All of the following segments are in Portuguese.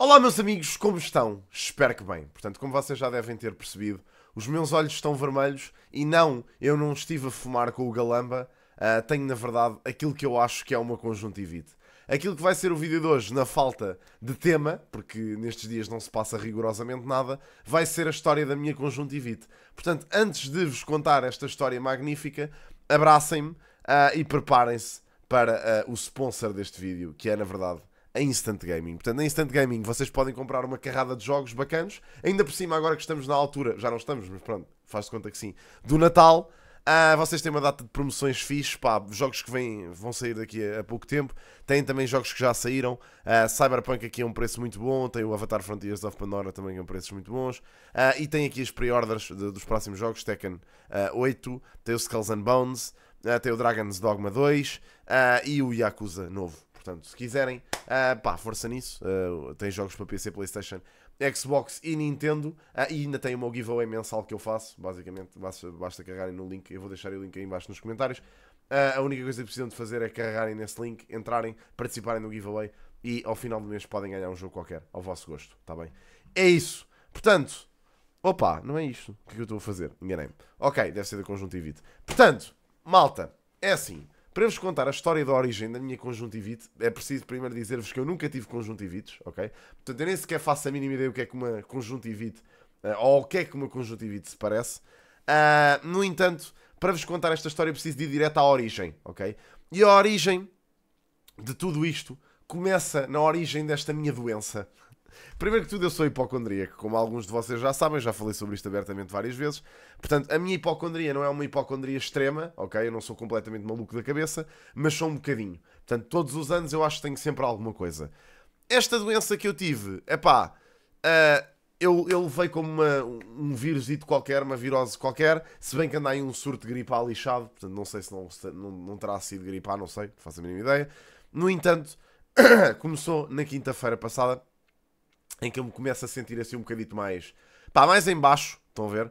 Olá, meus amigos, como estão? Espero que bem. Portanto, como vocês já devem ter percebido, os meus olhos estão vermelhos e não, eu não estive a fumar com o Galamba. Uh, tenho, na verdade, aquilo que eu acho que é uma conjuntivite. Aquilo que vai ser o vídeo de hoje, na falta de tema, porque nestes dias não se passa rigorosamente nada, vai ser a história da minha conjuntivite. Portanto, antes de vos contar esta história magnífica, abracem-me uh, e preparem-se para uh, o sponsor deste vídeo, que é, na verdade, a é Instant Gaming. Portanto, na Instant Gaming vocês podem comprar uma carrada de jogos bacanos, ainda por cima, agora que estamos na altura, já não estamos, mas pronto, faz de conta que sim, do Natal. Ah, vocês têm uma data de promoções fixe, pá, jogos que vêm, vão sair daqui a, a pouco tempo. Têm também jogos que já saíram. Ah, Cyberpunk aqui é um preço muito bom. Tem o Avatar Frontiers of Pandora também é um preço muito bons. Ah, e tem aqui as pre-orders dos próximos jogos, Tekken 8, ah, tem o Skulls and Bones, ah, tem o Dragon's Dogma 2 ah, e o Yakuza novo. Portanto, se quiserem, uh, pá, força nisso. Uh, tem jogos para PC, PlayStation, Xbox e Nintendo. Uh, e ainda tem o meu giveaway mensal que eu faço. Basicamente, basta, basta carregarem no link. Eu vou deixar o link aí embaixo nos comentários. Uh, a única coisa que precisam de fazer é carregarem nesse link, entrarem, participarem no giveaway e ao final do mês podem ganhar um jogo qualquer, ao vosso gosto, está bem? É isso. Portanto, opa, não é isto. O que, é que eu estou a fazer? Enganei-me. Ok, deve ser da conjuntivite. Portanto, malta, é assim. Para vos contar a história da origem da minha conjuntivite, é preciso primeiro dizer-vos que eu nunca tive conjuntivites, ok? Portanto, eu nem sequer faço a mínima ideia o que é que uma conjuntivite, eh, ou o que é que uma conjuntivite se parece. Uh, no entanto, para vos contar esta história, eu preciso ir direto à origem, ok? E a origem de tudo isto começa na origem desta minha doença. Primeiro que tudo, eu sou hipocondríaco, como alguns de vocês já sabem, já falei sobre isto abertamente várias vezes. Portanto, a minha hipocondria não é uma hipocondria extrema, ok? Eu não sou completamente maluco da cabeça, mas sou um bocadinho. Portanto, todos os anos eu acho que tenho sempre alguma coisa. Esta doença que eu tive, é pá, uh, eh, eu, eu levei como uma, um vírusito qualquer, uma virose qualquer, se bem que anda aí um surto de gripe lixado, portanto, não sei se não, não, não terá sido gripe não sei, faço a mínima ideia. No entanto, começou na quinta-feira passada em que eu me começo a sentir assim um bocadito mais. pá, mais embaixo, estão a ver?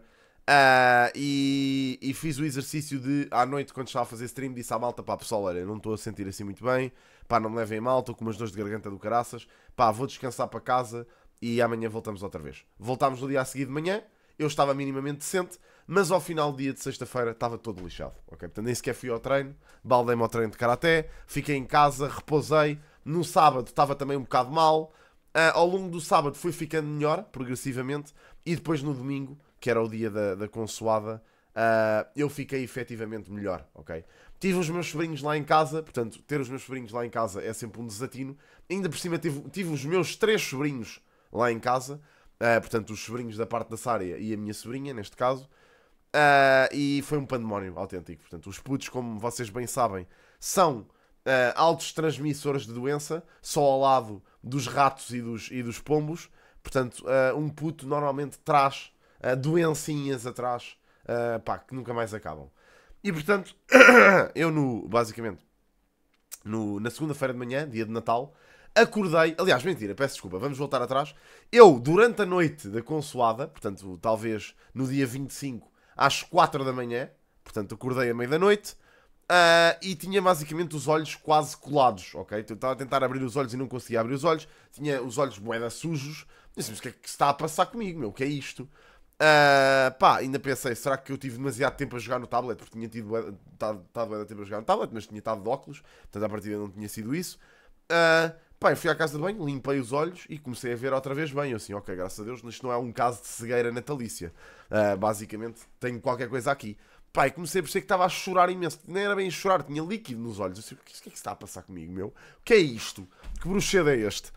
Uh, e, e, fiz o exercício de, à noite, quando estava a fazer stream, disse à malta: pá, pessoal, olha, não estou a sentir assim muito bem, pá, não me levem mal, estou com umas dores de garganta do caraças, pá, vou descansar para casa e amanhã voltamos outra vez. Voltámos no dia a seguir de manhã, eu estava minimamente decente, mas ao final do dia de sexta-feira estava todo lixado, ok? Portanto, nem sequer fui ao treino, baldei-me ao treino de karaté, fiquei em casa, repousei. No sábado estava também um bocado mal, Uh, ao longo do sábado foi ficando melhor, progressivamente, e depois no domingo, que era o dia da, da consoada, uh, eu fiquei efetivamente melhor, ok? Tive os meus sobrinhos lá em casa, portanto, ter os meus sobrinhos lá em casa é sempre um desatino. Ainda por cima tive, tive os meus três sobrinhos lá em casa, uh, portanto, os sobrinhos da parte da Sária e a minha sobrinha, neste caso, e foi um pandemónio autêntico. Portanto, os putos, como vocês bem sabem, são altos transmissores de doença, só ao lado dos ratos e dos, e dos pombos. Portanto, uh, um puto normalmente traz uh, doencinhas atrás uh, pá, que nunca mais acabam. E portanto, eu no, basicamente, no, na segunda-feira de manhã, dia de Natal, acordei. Aliás, mentira, peço desculpa, vamos voltar atrás. Eu, durante a noite da consoada, portanto, talvez no dia 25, às 4 da manhã, portanto, acordei à meia noite Uh, e tinha basicamente os olhos quase colados, ok? Então, estava a tentar abrir os olhos e não conseguia abrir os olhos, tinha os olhos moeda sujos. Disse, mas o que é que está a passar comigo, meu? O que é isto? Uh, pá, ainda pensei, será que eu tive demasiado tempo a jogar no tablet? Porque tinha tido estado a tempo a jogar no tablet, mas tinha estado de óculos, portanto à partida não tinha sido isso. Uh, pá, eu fui à casa de banho, limpei os olhos e comecei a ver outra vez bem. Eu assim, ok, graças a Deus, isto não é um caso de cegueira natalícia. Uh, basicamente, tenho qualquer coisa aqui. Pai, comecei a perceber que estava a chorar imenso. Nem era bem chorar, tinha líquido nos olhos. Eu disse, o é que é que está a passar comigo, meu? O que é isto? Que bruxedo é este?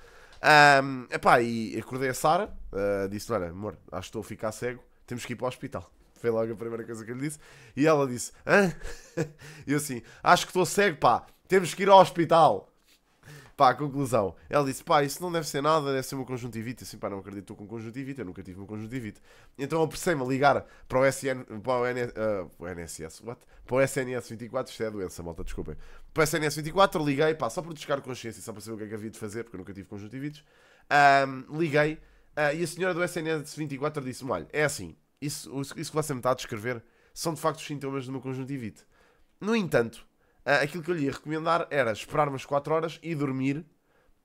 Um, epá, e acordei a Sara, uh, ah, disse olha, amor, acho que estou a ficar cego, temos que ir para o hospital. Foi logo a primeira coisa que eu lhe disse. E ela disse, hã? E eu assim, acho que estou cego, pá, temos que ir ao hospital. Pá, conclusão. Ela disse, pá, isso não deve ser nada, deve ser uma conjuntivite. Assim, pá, não acredito com conjuntivite, eu nunca tive uma conjuntivite. Então apressei-me a ligar para o, SN, para o, NS, uh, ah, o NSS, what? Para o SNS 24, isto é doença, malta, desculpem. Para o SNS 24 liguei, pá, só para descar consciência, só para saber o que é que havia de fazer, porque eu nunca tive conjuntivites. Um, liguei uh, e a senhora do SNS 24 disse-me, olha, é assim, isso, isso que você me está a descrever são de facto os sintomas de uma conjuntivite. No entanto, eh, aquilo que eu lhe ia recomendar era esperar umas 4 horas e dormir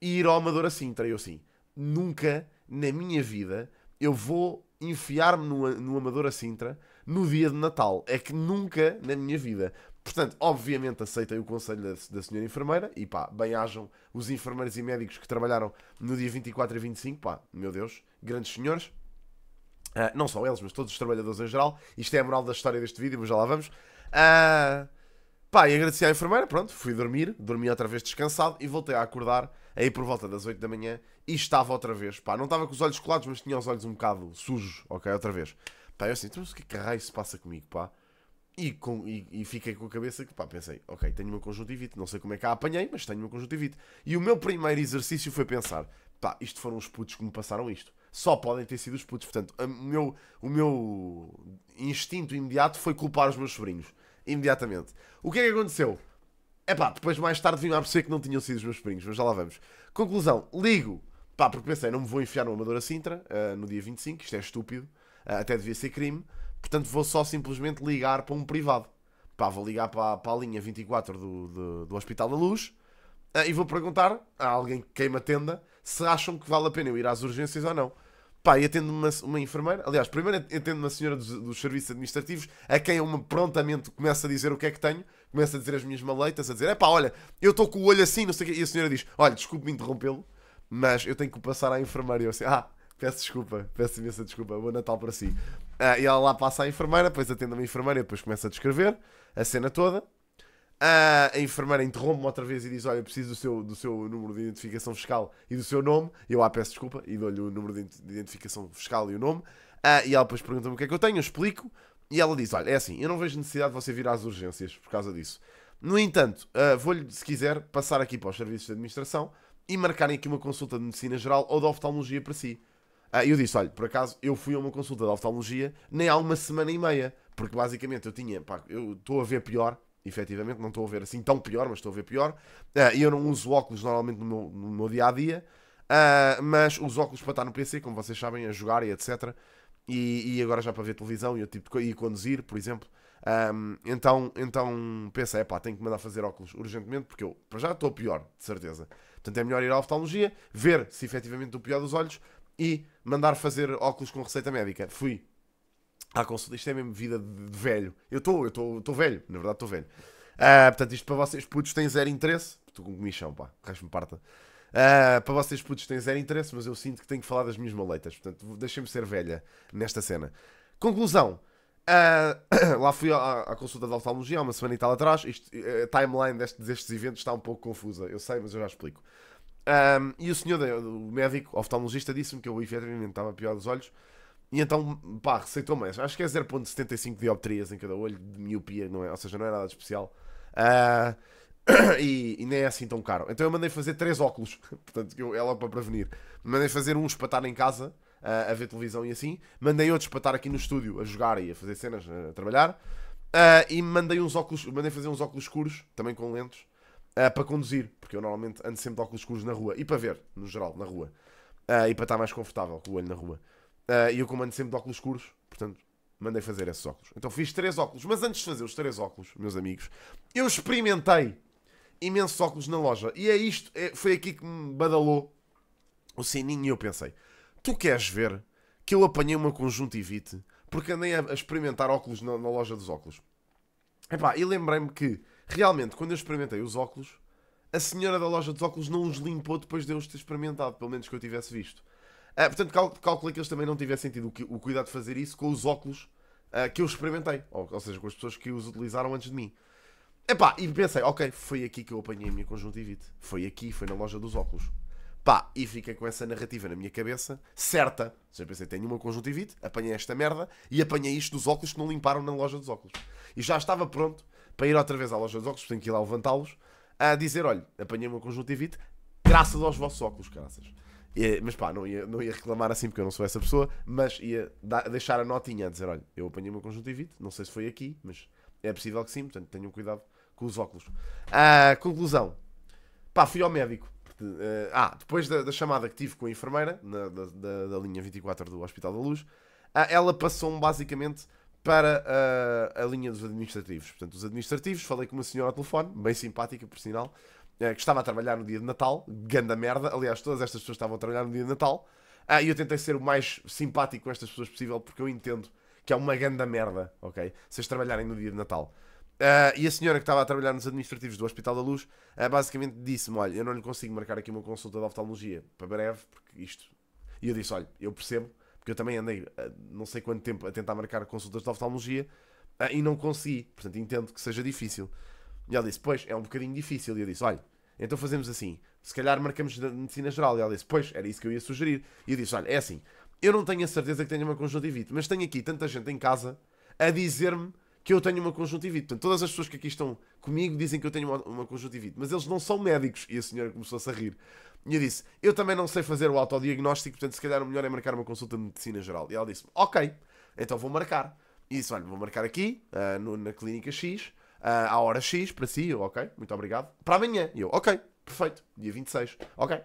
e ir ao Amador a Sintra. Eu assim, nunca na minha vida eu vou enfiar-me no, no Amador a Sintra no dia de Natal. É que nunca na minha vida. Portanto, obviamente aceitei o conselho da, da senhora enfermeira e pá, bem-ajam os enfermeiros e médicos que trabalharam no dia 24 e 25, pá, meu Deus, grandes senhores. Uh, não só eles, mas todos os trabalhadores em geral. Isto é a moral da história deste vídeo, mas já lá vamos. Uh, Pá, e agradeci à enfermeira, pronto, fui dormir, dormi outra vez descansado e voltei a acordar aí por volta das 8 da manhã e estava outra vez. Pá, não estava com os olhos colados, mas tinha os olhos um bocado sujos, ok, outra vez. Pá, eu assim, então o que caralho é se passa comigo, pá? E, com, e, e, fiquei com a cabeça que, pá, pensei, ok, tenho uma conjuntivite, não sei como é que a apanhei, mas tenho uma conjuntivite. E o meu primeiro exercício foi pensar, pá, isto foram os putos que me passaram isto. Só podem ter sido os putos. Portanto, o meu, o meu instinto imediato foi culpar os meus sobrinhos imediatamente. O que é que aconteceu? É pá, depois mais tarde vim a perceber que não tinham sido os meus primos, mas já lá vamos. Conclusão, ligo, pá, porque pensei, não me vou enfiar no Amadora Sintra uh, no dia 25, isto é estúpido, uh, até devia ser crime, portanto vou só simplesmente ligar para um privado. Pá, vou ligar para, para a linha 24 do, do, do Hospital da Luz uh, e vou perguntar a alguém que queima tenda se acham que vale a pena eu ir às urgências ou não. Pá, e atendo uma, uma enfermeira. Aliás, primeiro atendo uma senhora dos, dos serviços administrativos, a quem eu prontamente começo a dizer o que é que tenho, começo a dizer as minhas maleitas, a dizer: é pá, olha, eu estou com o olho assim, não sei o quê. E a senhora diz: olha, desculpe-me interrompê-lo, mas eu tenho que passar à enfermeira. E eu assim: ah, peço desculpa, peço imensa desculpa, bom Natal para si. Ah, e ela lá passa à enfermeira, depois atende a minha enfermeira, depois começa a descrever a cena toda a enfermeira interrompe-me outra vez e diz: Olha, preciso do seu, do seu número de identificação fiscal e do seu nome. Eu lá ah, peço desculpa e dou-lhe o número de identificação fiscal e o nome. Uh, e ela depois pergunta-me o que é que eu tenho, eu explico. E ela diz: Olha, é assim, eu não vejo necessidade de você vir às urgências por causa disso. No entanto, uh, vou-lhe, se quiser, passar aqui para os serviços de administração e marcarem aqui uma consulta de medicina geral ou de oftalmologia para si. E eu disse: Olha, por acaso eu fui a uma consulta de oftalmologia nem há uma semana e meia, porque basicamente eu tinha, pá, eu estou a ver pior efetivamente, não estou a ver assim tão pior, mas estou a ver pior. Uh, eu não uso óculos normalmente no meu, no meu dia a dia, uh, mas uso óculos para estar no PC, como vocês sabem, a jogar e etc. E, e agora já para ver televisão e, tipo e conduzir, por exemplo. Um, ah, então, então pensei, pá, tenho que mandar fazer óculos urgentemente, porque eu para já estou pior, de certeza. Portanto, é melhor ir à oftalmologia, ver se efetivamente estou pior dos olhos e mandar fazer óculos com receita médica. Fui à ah, consulta. Isto é mesmo vida de, de velho. Eu estou, eu estou velho, na verdade estou velho. Uh, portanto, isto para vocês putos tem zero interesse. Estou com comichão, pá, resto-me parta. Uh, para vocês putos tem zero interesse, mas eu sinto que tenho que falar das minhas maleitas. Portanto, deixem-me ser velha nesta cena. Conclusão. Uh, lá fui à, à consulta de oftalmologia há uma semana e tal atrás. Isto, eh, a timeline deste, destes eventos está um pouco confusa. Eu sei, mas eu já explico. Um, e o senhor, o médico oftalmologista, disse-me que eu efetivamente estava pior dos olhos e então, pá, receitou mais. Acho que é 0.75 dioptrias em cada olho, de miopia, não é? Ou seja, não é nada especial. Uh, e, e, nem é assim tão caro. Então eu mandei fazer três óculos. Portanto, eu, é logo para prevenir. Mandei fazer uns para estar em casa, uh, a ver televisão e assim. Mandei outros para estar aqui no estúdio, a jogar e a fazer cenas, a trabalhar. Uh, e mandei uns óculos, mandei fazer uns óculos escuros, também com lentes, uh, para conduzir. Porque eu normalmente ando sempre de óculos escuros na rua. E para ver, no geral, na rua. e para estar mais confortável com o olho na rua. Uh, e eu comando sempre de óculos escuros, portanto, mandei fazer esses óculos. Então fiz três óculos, mas antes de fazer os três óculos, meus amigos, eu experimentei imensos óculos na loja. E é isto, é, foi aqui que me badalou o sininho e eu pensei: tu queres ver que eu apanhei uma conjuntivite porque andei a, a experimentar óculos na, na, loja dos óculos? Epá, e lembrei-me que realmente quando eu experimentei os óculos, a senhora da loja dos óculos não os limpou depois de eu os ter experimentado, pelo menos que eu tivesse visto. Uh, portanto, cal calculei que eles também não tivessem tido o, o cuidado de fazer isso com os óculos uh, que eu experimentei. Ou, ou, seja, com as pessoas que os utilizaram antes de mim. Epá, e pensei, ok, foi aqui que eu apanhei a minha conjuntivite. Foi aqui, foi na loja dos óculos. Pá, e fiquei com essa narrativa na minha cabeça, certa. Já pensei, tenho uma conjuntivite, apanhei esta merda e apanhei isto dos óculos que não limparam na loja dos óculos. E já estava pronto para ir outra vez à loja dos óculos, tenho que ir lá levantá-los, a dizer, olha, apanhei uma conjuntivite graças aos vossos óculos, graças. E, mas pá, não ia, não ia reclamar assim porque eu não sou essa pessoa, mas ia da, deixar a notinha a dizer: olha, eu apanhei conjunto conjuntivite, não sei se foi aqui, mas é possível que sim, portanto tenham cuidado com os óculos. Ah, conclusão: pá, fui ao médico. Ah, ah, depois da, da, chamada que tive com a enfermeira, na, da, da, da, linha 24 do Hospital da Luz, ah, ela passou-me basicamente para a, ah, a linha dos administrativos. Portanto, os administrativos, falei com uma senhora ao telefone, bem simpática, por sinal, eh, que estava a trabalhar no dia de Natal, ganda merda. Aliás, todas estas pessoas estavam a trabalhar no dia de Natal. Ah, e eu tentei ser o mais simpático com estas pessoas possível, porque eu entendo que é uma ganda merda, ok? Vocês trabalharem no dia de Natal. Uh, e a senhora que estava a trabalhar nos administrativos do Hospital da Luz uh, basicamente disse-me: Olha, eu não lhe consigo marcar aqui uma consulta de oftalmologia para breve, porque isto. E eu disse: Olha, eu percebo, porque eu também andei uh, não sei quanto tempo a tentar marcar consultas de oftalmologia e não consegui, portanto entendo que seja difícil. E ela disse: Pois, é um bocadinho difícil. E eu disse: Olha, então fazemos assim. Se calhar marcamos medicina geral. E ela disse: Pois, era isso que eu ia sugerir. E eu disse: Olha, é assim. Eu não tenho a certeza que tenho uma conjuntivite, mas tenho aqui tanta gente em casa a dizer-me que eu tenho uma conjuntivite. Portanto, todas as pessoas que aqui estão comigo dizem que eu tenho uma, uma conjuntivite, mas eles não são médicos. E a senhora começou-se a rir. E eu disse: Eu também não sei fazer o autodiagnóstico, portanto, se calhar o melhor é marcar uma consulta de medicina geral. E ela disse: Ok, então vou marcar. E disse: Olha, vou marcar aqui, uh, no, na clínica X. Ah, à hora X para si, eu, ok, muito obrigado. Para amanhã, eu, ok, perfeito, dia 26, ok.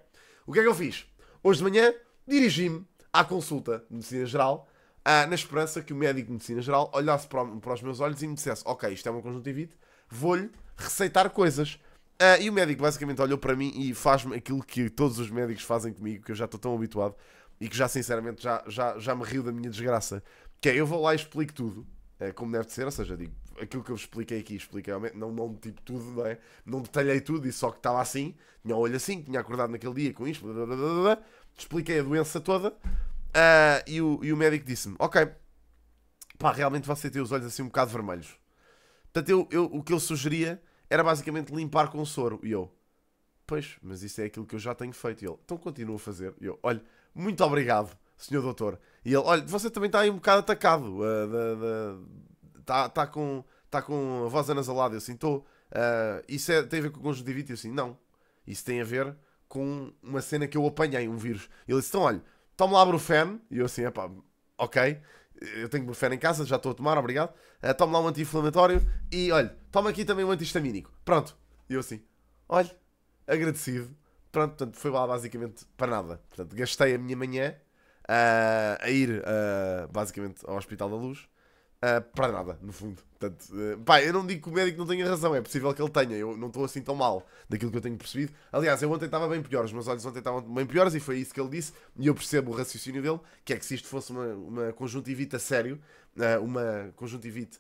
O que é que eu fiz? Hoje de manhã dirigi-me à consulta de Medicina Geral ah, na esperança que o médico de medicina geral olhasse para, para, os meus olhos e me dissesse: Ok, isto é uma conjuntivite, vou-lhe receitar coisas. Ah, e o médico basicamente olhou para mim e faz-me aquilo que todos os médicos fazem comigo, que eu já estou tão habituado e que já sinceramente já, já, já me riu da minha desgraça. Que é, eu vou lá e explico tudo. É, como deve ser, ou seja, digo, aquilo que eu vos expliquei aqui, expliquei não, não tipo tudo, não é? Não detalhei tudo, e só que estava assim, tinha o olho assim, tinha acordado naquele dia com isto, blá, blá, blá, expliquei a doença toda, uh, e, o, e o médico disse-me, ok, pá, realmente você tem os olhos assim um bocado vermelhos. Portanto, eu, eu, o que ele sugeria era basicamente limpar com soro, e eu, pois, mas isso é aquilo que eu já tenho feito, e ele, então continua a fazer, e eu, olha, muito obrigado, senhor doutor. E ele, olha, você também está aí um bocado atacado. Está eh, tá com, está com a voz anasalada. Eu assim, estou. Uh, isso é, tem a ver com o conjuntivite? Eu assim, não. Isso tem a ver com uma cena que eu apanhei, um vírus. Ele disse, então, olha, toma lá Brufen. E eu assim, é pá, ok. Eu tenho Brufen em casa, já estou a tomar, obrigado. Uh, toma lá um anti-inflamatório. E, olha, toma aqui também um antihistamínico. Pronto. E eu assim, olha, agradecido. Pronto, portanto, foi lá basicamente para nada. Portanto, gastei a minha manhã uh, a ir uh, basicamente ao Hospital da Luz. Uh, para nada, no fundo. Portanto, uh, pá, eu não digo que o médico não tenha razão, é possível que ele tenha. Eu não estou assim tão mal daquilo que eu tenho percebido. Aliás, eu ontem estava bem pior, os meus olhos ontem estavam bem piores e foi isso que ele disse. E eu percebo o raciocínio dele, que é que se isto fosse uma, uma conjuntivite a sério, uh, uma conjuntivite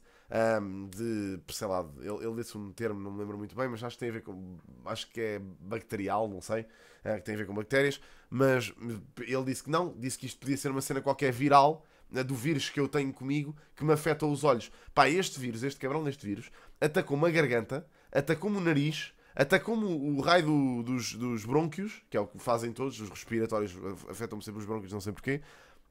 um, de, sei lá, ele, ele disse um termo, não me lembro muito bem, mas acho que tem a ver com, acho que é bacterial, não sei, é, que tem a ver com bactérias, mas ele disse que não, disse que isto podia ser uma cena qualquer viral, ah, do vírus que eu tenho comigo que me afeta os olhos. Pá, este vírus, este cabrão deste vírus, atacou-me a garganta, atacou-me o nariz, atacou-me o raio do, dos, dos brônquios, que é o que fazem todos, os respiratórios afetam-me sempre os brônquios, não sei porquê,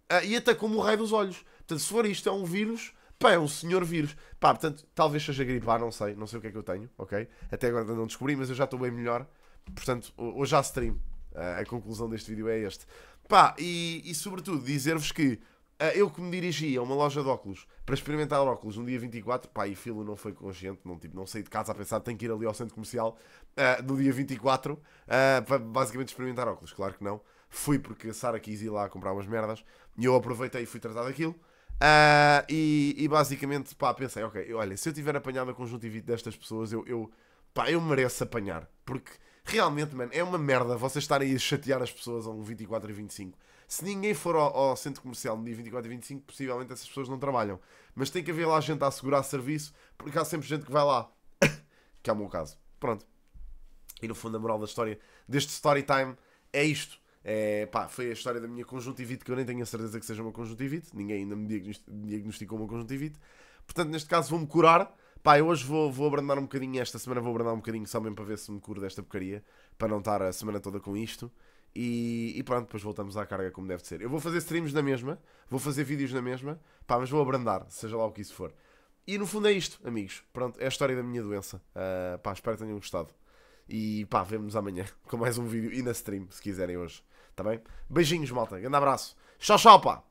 ah, e atacou-me o raio dos olhos. Portanto, se for isto, é um vírus pá, é um senhor vírus. Pá, portanto, talvez seja gripar, não sei, não sei o que é que eu tenho, ok? Até agora ainda não descobri, mas eu já estou bem melhor. Portanto, hoje já stream. A conclusão deste vídeo é este. Pá, e, e sobretudo dizer-vos que eu que me dirigi a uma loja de óculos para experimentar óculos no dia 24, pá, e filo não foi consciente, não, tipo, não saí de casa a pensar tenho que ir ali ao centro comercial uh, no dia 24 uh, para basicamente experimentar óculos, claro que não. Fui porque a Sara quis ir lá comprar umas merdas e eu aproveitei e fui tratar daquilo. Uh, e, e, basicamente, pá, pensei, ok, olha, se eu tiver apanhado a conjuntivite destas pessoas, eu, eu, pá, eu mereço apanhar. Porque realmente, mano, é uma merda vocês estarem a chatear as pessoas a um 24 e 25. Se ninguém for ao, ao, centro comercial no dia 24 e 25, possivelmente essas pessoas não trabalham. Mas tem que haver lá gente a assegurar serviço, porque há sempre gente que vai lá. que é o meu caso. Pronto. E no fundo, a moral da história deste story time é isto. É, pá, foi a história da minha conjuntivite, que eu nem tenho a certeza que seja uma conjuntivite. Ninguém ainda me diagnosticou uma conjuntivite. Portanto, neste caso, vou-me curar. Pá, eu hoje vou, vou abrandar um bocadinho, esta semana vou abrandar um bocadinho só mesmo para ver se me curo desta porcaria, para não estar a semana toda com isto. E, e, pronto, depois voltamos à carga como deve ser. Eu vou fazer streams na mesma, vou fazer vídeos na mesma, pá, mas vou abrandar, seja lá o que isso for. E no fundo é isto, amigos. Pronto, é a história da minha doença. Uh, pá, espero que tenham gostado. E pá, vemos nos amanhã com mais um vídeo e na stream, se quiserem hoje. Está bem? Beijinhos, malta. Grande abraço. Tchau, tchau, pá.